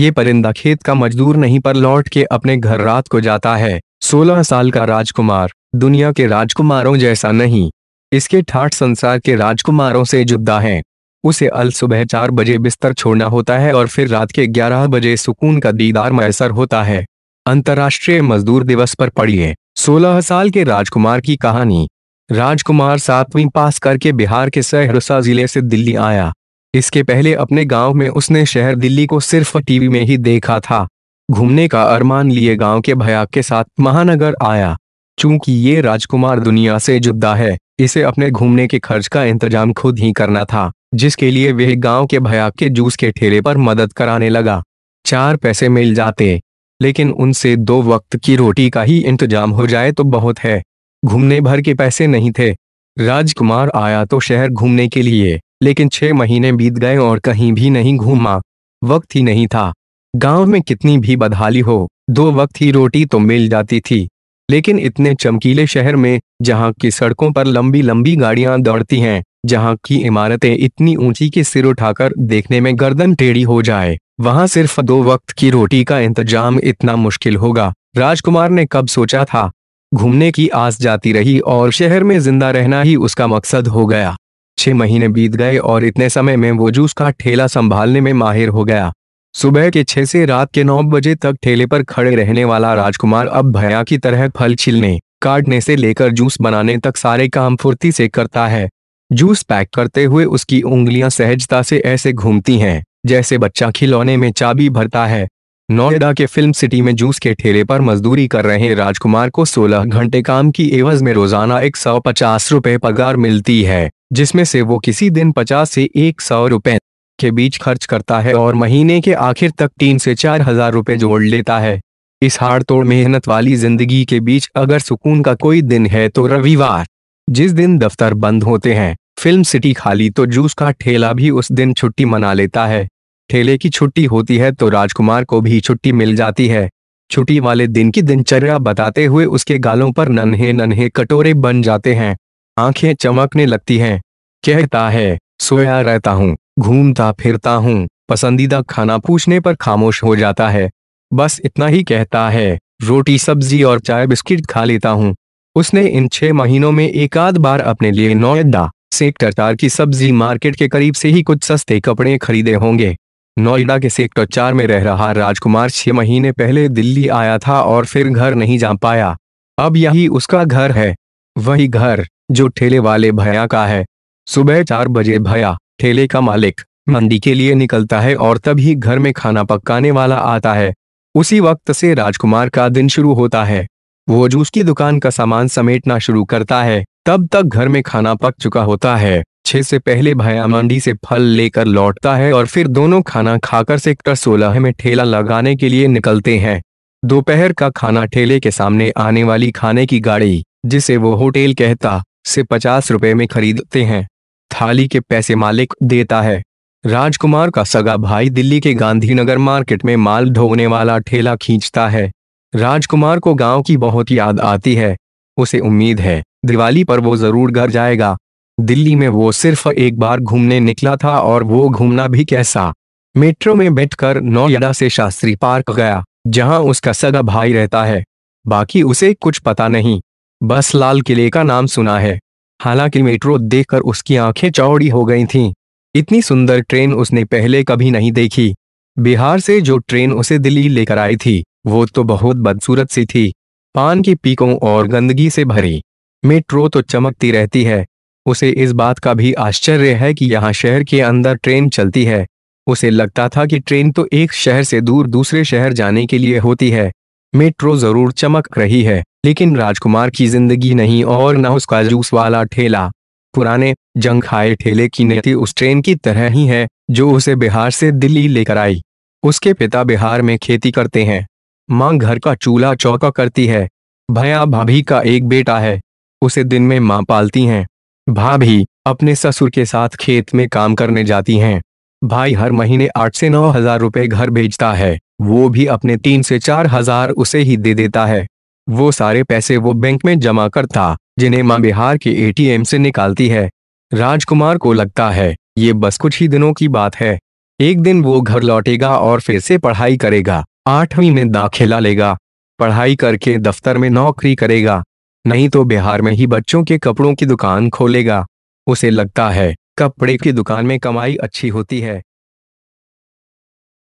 ये परिंदा खेत का मजदूर नहीं पर लौट के अपने घर रात को जाता है सोलह साल का राजकुमार दुनिया के राजकुमारों जैसा नहीं इसके ठाठ संसार के राजकुमारों से जुदा है उसे अल सुबह चार बजे बिस्तर छोड़ना होता है और फिर रात के ग्यारह बजे सुकून का दीदार मैसर होता है अंतर्राष्ट्रीय मजदूर दिवस पर पढ़िए सोलह साल के राजकुमार की कहानी राजकुमार सातवीं पास करके बिहार के सहरसा जिले से दिल्ली आया इसके पहले अपने गांव में उसने शहर दिल्ली को सिर्फ टीवी में ही देखा था घूमने का अरमान लिए गांव के भयाक के साथ महानगर आया चूंकि ये राजकुमार दुनिया से जुदा है इसे अपने घूमने के खर्च का इंतजाम खुद ही करना था जिसके लिए वह गांव के भयाक के जूस के ठेले पर मदद कराने लगा चार पैसे मिल जाते लेकिन उनसे दो वक्त की रोटी का ही इंतजाम हो जाए तो बहुत है घूमने भर के पैसे नहीं थे राजकुमार आया तो शहर घूमने के लिए लेकिन छह महीने बीत गए और कहीं भी नहीं घूमा वक्त ही नहीं था गांव में कितनी भी बदहाली हो दो वक्त ही रोटी तो मिल जाती थी लेकिन इतने चमकीले शहर में जहां की सड़कों पर लंबी लंबी गाड़ियां दौड़ती हैं जहां की इमारतें इतनी ऊंची के सिर उठाकर देखने में गर्दन टेढ़ी हो जाए वहां सिर्फ दो वक्त की रोटी का इंतजाम इतना मुश्किल होगा राजकुमार ने कब सोचा था घूमने की आस जाती रही और शहर में जिंदा रहना ही उसका मकसद हो गया छह महीने बीत गए और इतने समय में वो जूस का ठेला संभालने में माहिर हो गया सुबह के छह से रात के नौ बजे तक ठेले पर खड़े रहने वाला राजकुमार अब भया की तरह फल छिलने काटने से लेकर जूस बनाने तक सारे काम फुर्ती से करता है जूस पैक करते हुए उसकी उंगलियां सहजता से ऐसे घूमती हैं जैसे बच्चा खिलौने में चाबी भरता है नोएडा के फिल्म सिटी में जूस के ठेले पर मजदूरी कर रहे राजकुमार को 16 घंटे काम की एवज में रोजाना एक रुपए पगार मिलती है जिसमें से वो किसी दिन पचास से एक सौ रुपए के बीच खर्च करता है और महीने के आखिर तक तीन से चार हजार रुपए जोड़ लेता है इस हाड़ तोड़ मेहनत वाली जिंदगी के बीच अगर सुकून का कोई दिन है तो रविवार जिस दिन दफ्तर बंद होते हैं फिल्म सिटी खाली तो जूस का ठेला भी उस दिन छुट्टी मना लेता है ठेले की छुट्टी होती है तो राजकुमार को भी छुट्टी मिल जाती है छुट्टी वाले दिन की दिनचर्या बताते हुए उसके गालों पर नन्हे नन्हे कटोरे बन जाते हैं आंखें चमकने लगती हैं कहता है सोया रहता हूँ घूमता फिरता हूँ पसंदीदा खाना पूछने पर खामोश हो जाता है बस इतना ही कहता है रोटी सब्जी और चाय बिस्किट खा लेता हूँ उसने इन छह महीनों में एक आध बार अपने लिए नोएडा सेक्टर चार की सब्जी मार्केट के करीब से ही कुछ सस्ते कपड़े खरीदे होंगे नोएडा के सेक्टर चार में रह रहा राजकुमार छह महीने पहले दिल्ली आया था और फिर घर नहीं जा पाया अब यही उसका घर है वही घर जो ठेले वाले भैया का है सुबह चार बजे भया ठेले का मालिक मंडी के लिए निकलता है और तभी घर में खाना पकाने वाला आता है उसी वक्त से राजकुमार का दिन शुरू होता है वो जूस की दुकान का सामान समेटना शुरू करता है तब तक घर में खाना पक चुका होता है छह से पहले भया मंडी से फल लेकर लौटता है और फिर दोनों खाना खाकर सेक्टर सोलह में ठेला लगाने के लिए निकलते हैं दोपहर का खाना ठेले के सामने आने वाली खाने की गाड़ी जिसे वो होटल कहता से पचास रुपए में खरीदते हैं थाली के पैसे मालिक देता है राजकुमार का सगा भाई दिल्ली के गांधीनगर मार्केट में माल ढोने वाला ठेला खींचता है राजकुमार को गांव की बहुत याद आती है उसे उम्मीद है दिवाली पर वो जरूर घर जाएगा दिल्ली में वो सिर्फ एक बार घूमने निकला था और वो घूमना भी कैसा मेट्रो में बैठकर नौयडा से शास्त्री पार्क गया जहां उसका सगा भाई रहता है बाकी उसे कुछ पता नहीं बस लाल किले का नाम सुना है हालांकि मेट्रो देखकर उसकी आंखें चौड़ी हो गई थीं। इतनी सुंदर ट्रेन उसने पहले कभी नहीं देखी बिहार से जो ट्रेन उसे दिल्ली लेकर आई थी वो तो बहुत बदसूरत सी थी पान की पीकों और गंदगी से भरी मेट्रो तो चमकती रहती है उसे इस बात का भी आश्चर्य है कि यहाँ शहर के अंदर ट्रेन चलती है उसे लगता था कि ट्रेन तो एक शहर से दूर दूसरे शहर जाने के लिए होती है मेट्रो जरूर चमक रही है लेकिन राजकुमार की जिंदगी नहीं और न उसका जूस वाला ठेला पुराने जंग खाए ठेले की नीति उस ट्रेन की तरह ही है जो उसे बिहार से दिल्ली लेकर आई उसके पिता बिहार में खेती करते हैं माँ घर का चूल्हा चौका करती है भया भाभी का एक बेटा है उसे दिन में माँ पालती हैं भाभी अपने ससुर के साथ खेत में काम करने जाती हैं भाई हर महीने आठ से नौ हजार रुपए घर भेजता है वो भी अपने तीन से चार हजार उसे ही दे देता है वो सारे पैसे वो बैंक में जमा करता जिन्हें माँ बिहार के एटीएम से निकालती है राजकुमार को लगता है ये बस कुछ ही दिनों की बात है एक दिन वो घर लौटेगा और फिर से पढ़ाई करेगा आठवीं में दाखिला लेगा पढ़ाई करके दफ्तर में नौकरी करेगा नहीं तो बिहार में ही बच्चों के कपड़ों की दुकान खोलेगा उसे लगता है कपड़े की दुकान में कमाई अच्छी होती है